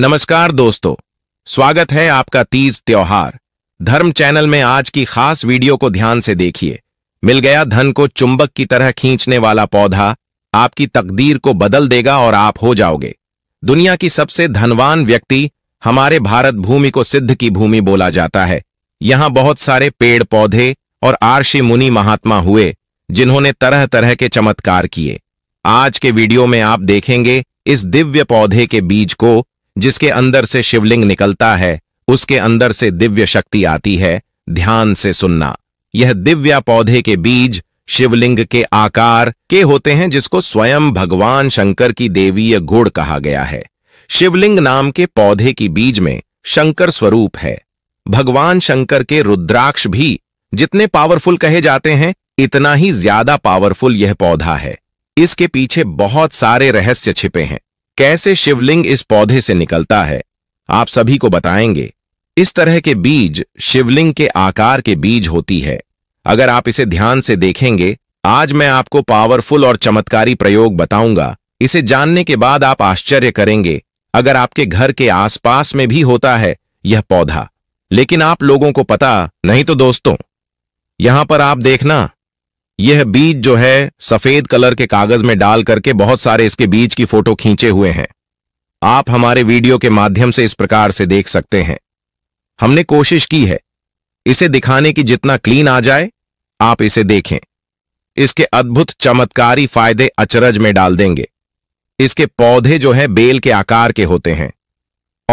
नमस्कार दोस्तों स्वागत है आपका तीज त्योहार धर्म चैनल में आज की खास वीडियो को ध्यान से देखिए मिल गया धन को चुंबक की तरह खींचने वाला पौधा आपकी तकदीर को बदल देगा और आप हो जाओगे दुनिया की सबसे धनवान व्यक्ति हमारे भारत भूमि को सिद्ध की भूमि बोला जाता है यहां बहुत सारे पेड़ पौधे और आर्षि मुनि महात्मा हुए जिन्होंने तरह तरह के चमत्कार किए आज के वीडियो में आप देखेंगे इस दिव्य पौधे के बीज को जिसके अंदर से शिवलिंग निकलता है उसके अंदर से दिव्य शक्ति आती है ध्यान से सुनना यह दिव्या पौधे के बीज शिवलिंग के आकार के होते हैं जिसको स्वयं भगवान शंकर की देवीय गुड़ कहा गया है शिवलिंग नाम के पौधे की बीज में शंकर स्वरूप है भगवान शंकर के रुद्राक्ष भी जितने पावरफुल कहे जाते हैं इतना ही ज्यादा पावरफुल यह पौधा है इसके पीछे बहुत सारे रहस्य छिपे हैं कैसे शिवलिंग इस पौधे से निकलता है आप सभी को बताएंगे इस तरह के बीज शिवलिंग के आकार के बीज होती है अगर आप इसे ध्यान से देखेंगे आज मैं आपको पावरफुल और चमत्कारी प्रयोग बताऊंगा इसे जानने के बाद आप आश्चर्य करेंगे अगर आपके घर के आसपास में भी होता है यह पौधा लेकिन आप लोगों को पता नहीं तो दोस्तों यहां पर आप देखना यह बीज जो है सफेद कलर के कागज में डाल करके बहुत सारे इसके बीज की फोटो खींचे हुए हैं आप हमारे वीडियो के माध्यम से इस प्रकार से देख सकते हैं हमने कोशिश की है इसे दिखाने की जितना क्लीन आ जाए आप इसे देखें इसके अद्भुत चमत्कारी फायदे अचरज में डाल देंगे इसके पौधे जो है बेल के आकार के होते हैं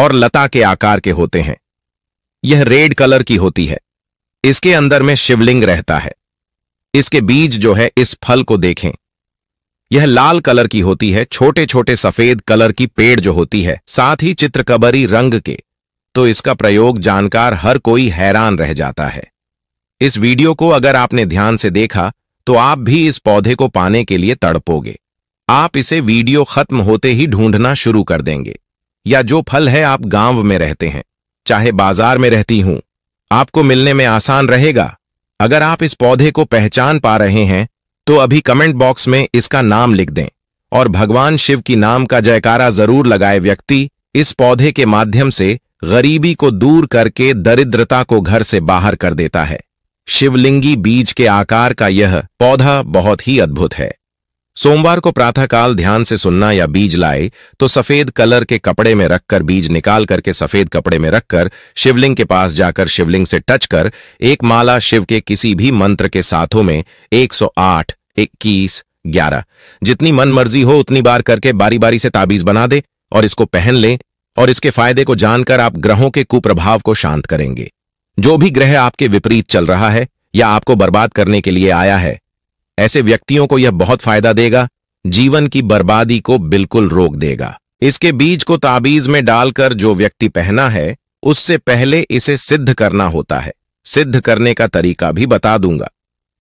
और लता के आकार के होते हैं यह रेड कलर की होती है इसके अंदर में शिवलिंग रहता है इसके बीज जो है इस फल को देखें यह लाल कलर की होती है छोटे छोटे सफेद कलर की पेड़ जो होती है साथ ही चित्रकबरी रंग के तो इसका प्रयोग जानकार हर कोई हैरान रह जाता है इस वीडियो को अगर आपने ध्यान से देखा तो आप भी इस पौधे को पाने के लिए तड़पोगे आप इसे वीडियो खत्म होते ही ढूंढना शुरू कर देंगे या जो फल है आप गांव में रहते हैं चाहे बाजार में रहती हूं आपको मिलने में आसान रहेगा अगर आप इस पौधे को पहचान पा रहे हैं तो अभी कमेंट बॉक्स में इसका नाम लिख दें और भगवान शिव की नाम का जयकारा जरूर लगाए व्यक्ति इस पौधे के माध्यम से गरीबी को दूर करके दरिद्रता को घर से बाहर कर देता है शिवलिंगी बीज के आकार का यह पौधा बहुत ही अद्भुत है सोमवार को प्रातःकाल ध्यान से सुनना या बीज लाए तो सफेद कलर के कपड़े में रखकर बीज निकाल करके सफेद कपड़े में रखकर शिवलिंग के पास जाकर शिवलिंग से टच कर एक माला शिव के किसी भी मंत्र के साथों में 108, 21, 11 जितनी मन मर्जी हो उतनी बार करके बारी बारी से ताबीज बना दे और इसको पहन ले और इसके फायदे को जानकर आप ग्रहों के कुप्रभाव को शांत करेंगे जो भी ग्रह आपके विपरीत चल रहा है या आपको बर्बाद करने के लिए आया है ऐसे व्यक्तियों को यह बहुत फायदा देगा जीवन की बर्बादी को बिल्कुल रोक देगा इसके बीज को ताबीज में डालकर जो व्यक्ति पहना है उससे पहले इसे सिद्ध करना होता है सिद्ध करने का तरीका भी बता दूंगा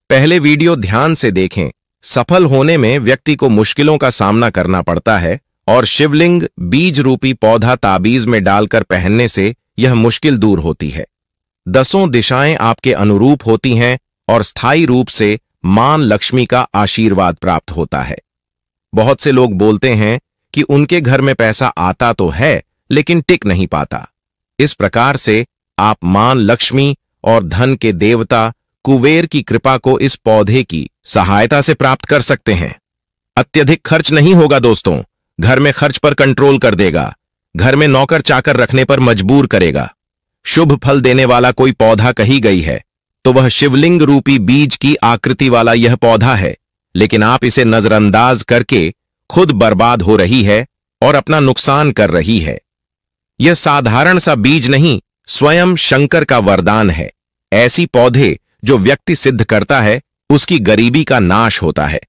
पहले वीडियो ध्यान से देखें सफल होने में व्यक्ति को मुश्किलों का सामना करना पड़ता है और शिवलिंग बीज रूपी पौधा ताबीज में डालकर पहनने से यह मुश्किल दूर होती है दसों दिशाएं आपके अनुरूप होती हैं और स्थायी रूप से मान लक्ष्मी का आशीर्वाद प्राप्त होता है बहुत से लोग बोलते हैं कि उनके घर में पैसा आता तो है लेकिन टिक नहीं पाता इस प्रकार से आप मान लक्ष्मी और धन के देवता कुबेर की कृपा को इस पौधे की सहायता से प्राप्त कर सकते हैं अत्यधिक खर्च नहीं होगा दोस्तों घर में खर्च पर कंट्रोल कर देगा घर में नौकर चाकर रखने पर मजबूर करेगा शुभ फल देने वाला कोई पौधा कही गई है तो वह शिवलिंग रूपी बीज की आकृति वाला यह पौधा है लेकिन आप इसे नजरअंदाज करके खुद बर्बाद हो रही है और अपना नुकसान कर रही है यह साधारण सा बीज नहीं स्वयं शंकर का वरदान है ऐसी पौधे जो व्यक्ति सिद्ध करता है उसकी गरीबी का नाश होता है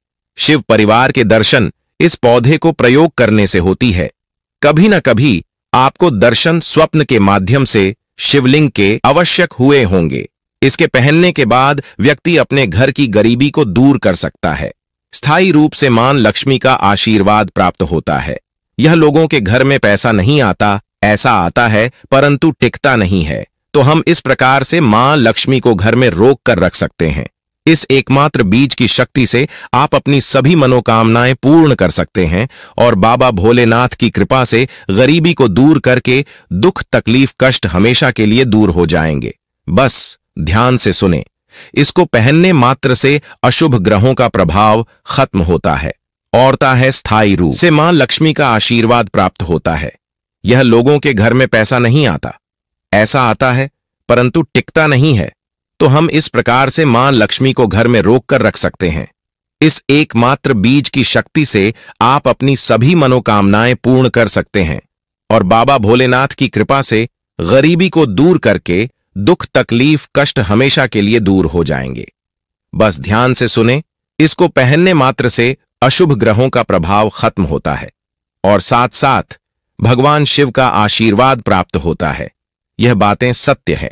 शिव परिवार के दर्शन इस पौधे को प्रयोग करने से होती है कभी ना कभी आपको दर्शन स्वप्न के माध्यम से शिवलिंग के आवश्यक हुए होंगे इसके पहनने के बाद व्यक्ति अपने घर की गरीबी को दूर कर सकता है स्थायी रूप से मान लक्ष्मी का आशीर्वाद प्राप्त होता है यह लोगों के घर में पैसा नहीं आता ऐसा आता है परंतु टिकता नहीं है तो हम इस प्रकार से मां लक्ष्मी को घर में रोक कर रख सकते हैं इस एकमात्र बीज की शक्ति से आप अपनी सभी मनोकामनाएं पूर्ण कर सकते हैं और बाबा भोलेनाथ की कृपा से गरीबी को दूर करके दुख तकलीफ कष्ट हमेशा के लिए दूर हो जाएंगे बस ध्यान से सुने इसको पहनने मात्र से अशुभ ग्रहों का प्रभाव खत्म होता है औरता है स्थायी रूप से मां लक्ष्मी का आशीर्वाद प्राप्त होता है यह लोगों के घर में पैसा नहीं आता ऐसा आता है परंतु टिकता नहीं है तो हम इस प्रकार से मां लक्ष्मी को घर में रोक कर रख सकते हैं इस एकमात्र बीज की शक्ति से आप अपनी सभी मनोकामनाएं पूर्ण कर सकते हैं और बाबा भोलेनाथ की कृपा से गरीबी को दूर करके दुख तकलीफ कष्ट हमेशा के लिए दूर हो जाएंगे बस ध्यान से सुने इसको पहनने मात्र से अशुभ ग्रहों का प्रभाव खत्म होता है और साथ साथ भगवान शिव का आशीर्वाद प्राप्त होता है यह बातें सत्य है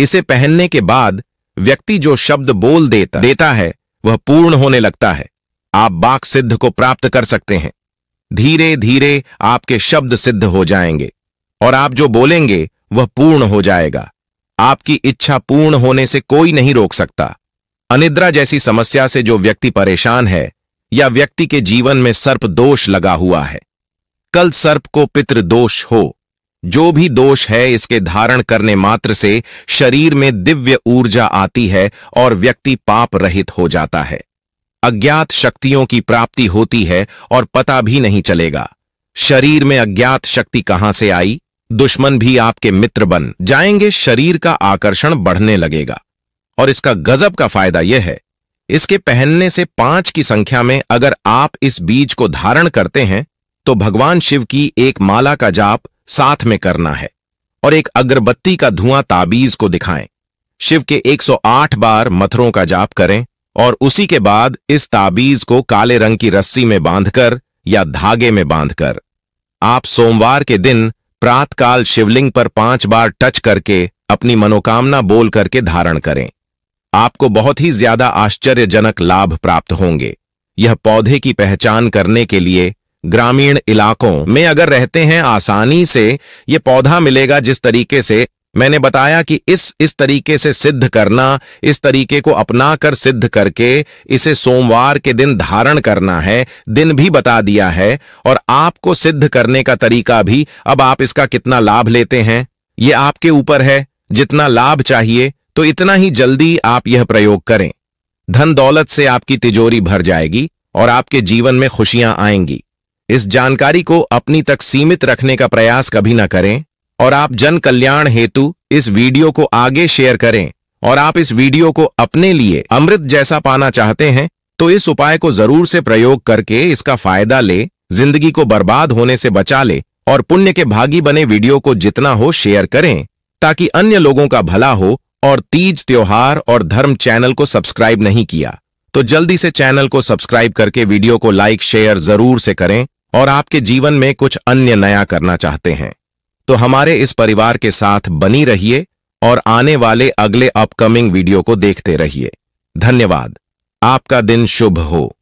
इसे पहनने के बाद व्यक्ति जो शब्द बोल देता देता है वह पूर्ण होने लगता है आप बाक सिद्ध को प्राप्त कर सकते हैं धीरे धीरे आपके शब्द सिद्ध हो जाएंगे और आप जो बोलेंगे वह पूर्ण हो जाएगा आपकी इच्छा पूर्ण होने से कोई नहीं रोक सकता अनिद्रा जैसी समस्या से जो व्यक्ति परेशान है या व्यक्ति के जीवन में सर्प दोष लगा हुआ है कल सर्प को पितृ दोष हो जो भी दोष है इसके धारण करने मात्र से शरीर में दिव्य ऊर्जा आती है और व्यक्ति पाप रहित हो जाता है अज्ञात शक्तियों की प्राप्ति होती है और पता भी नहीं चलेगा शरीर में अज्ञात शक्ति कहां से आई दुश्मन भी आपके मित्र बन जाएंगे शरीर का आकर्षण बढ़ने लगेगा और इसका गजब का फायदा यह है इसके पहनने से पांच की संख्या में अगर आप इस बीज को धारण करते हैं तो भगवान शिव की एक माला का जाप साथ में करना है और एक अगरबत्ती का धुआं ताबीज को दिखाएं शिव के 108 बार मथुरों का जाप करें और उसी के बाद इस ताबीज को काले रंग की रस्सी में बांधकर या धागे में बांधकर आप सोमवार के दिन प्रातकाल शिवलिंग पर पांच बार टच करके अपनी मनोकामना बोल करके धारण करें आपको बहुत ही ज्यादा आश्चर्यजनक लाभ प्राप्त होंगे यह पौधे की पहचान करने के लिए ग्रामीण इलाकों में अगर रहते हैं आसानी से यह पौधा मिलेगा जिस तरीके से मैंने बताया कि इस इस तरीके से सिद्ध करना इस तरीके को अपना कर सिद्ध करके इसे सोमवार के दिन धारण करना है दिन भी बता दिया है और आपको सिद्ध करने का तरीका भी अब आप इसका कितना लाभ लेते हैं ये आपके ऊपर है जितना लाभ चाहिए तो इतना ही जल्दी आप यह प्रयोग करें धन दौलत से आपकी तिजोरी भर जाएगी और आपके जीवन में खुशियां आएंगी इस जानकारी को अपनी तक सीमित रखने का प्रयास कभी ना करें और आप जन कल्याण हेतु इस वीडियो को आगे शेयर करें और आप इस वीडियो को अपने लिए अमृत जैसा पाना चाहते हैं तो इस उपाय को जरूर से प्रयोग करके इसका फायदा ले जिंदगी को बर्बाद होने से बचा ले और पुण्य के भागी बने वीडियो को जितना हो शेयर करें ताकि अन्य लोगों का भला हो और तीज त्योहार और धर्म चैनल को सब्सक्राइब नहीं किया तो जल्दी से चैनल को सब्सक्राइब करके वीडियो को लाइक शेयर जरूर से करें और आपके जीवन में कुछ अन्य नया करना चाहते हैं तो हमारे इस परिवार के साथ बनी रहिए और आने वाले अगले अपकमिंग वीडियो को देखते रहिए धन्यवाद आपका दिन शुभ हो